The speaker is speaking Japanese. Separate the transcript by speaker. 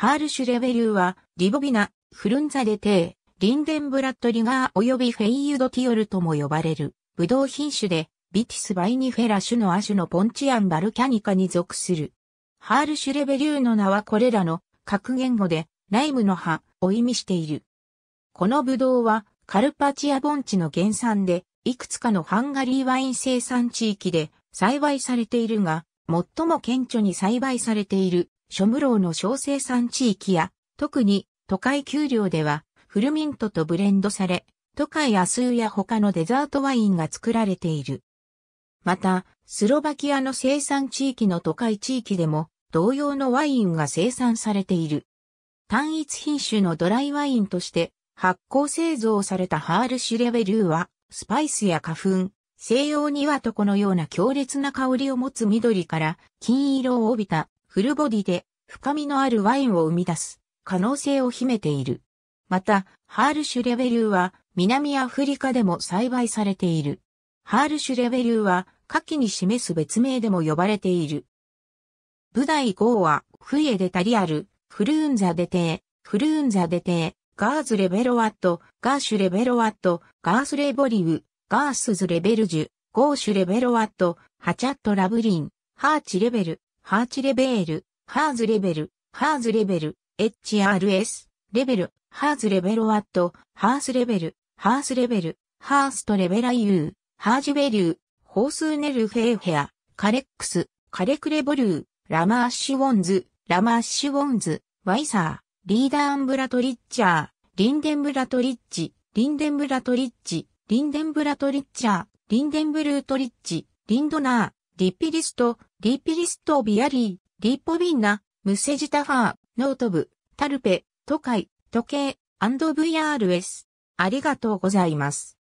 Speaker 1: ハールシュレベリューは、リボビナ、フルンザレテー、リンデンブラッドリガー及びフェイユドティオルとも呼ばれる、ブドウ品種で、ビティスバイニフェラ種の亜種のポンチアンバルキャニカに属する。ハールシュレベリューの名はこれらの格言語で、ライムの葉を意味している。このブドウは、カルパチア盆地の原産で、いくつかのハンガリーワイン生産地域で栽培されているが、最も顕著に栽培されている諸無労の小生産地域や、特に都会丘陵では、フルミントとブレンドされ、都会アスユや他のデザートワインが作られている。また、スロバキアの生産地域の都会地域でも、同様のワインが生産されている。単一品種のドライワインとして、発酵製造されたハールシュレベルーは、スパイスや花粉、西洋にはとこのような強烈な香りを持つ緑から金色を帯びたフルボディで深みのあるワインを生み出す可能性を秘めている。また、ハールシュレベリューは南アフリカでも栽培されている。ハールシュレベリューは夏季に示す別名でも呼ばれている。ブダイ号は、フイエデタリアル、フルーンザデテー、フルーンザデテー、ガーズレベロワット、ガーシュレベロワット、ガースレボリウ、ガースズレベルジュ、ゴーシュレベロワット、ハチャットラブリン、ハーチレベル、ハーチレベール、ハーズレベル、ハーズレベル、HRS、レベル、ハーズレベロワット、ハースレベル、ハースレベル、ハーストレベラユー、ハージベリュー、ホースネルフェーヘア、カレックス、カレクレボリュー、ラマーシュウォンズ、ラマーシュウォンズ、ワイサー、リーダーンブラトリッチャー、リンデンブラトリッチ、リンデンブラトリッチ、リンデンブラトリッチャー、リンデンブルートリッチ、リンドナー、リピリスト、リピリストビアリー、リポビンナ、ムセジタファー、ノートブ、タルペ、トカイ、時計、&VRS。ありがとうございます。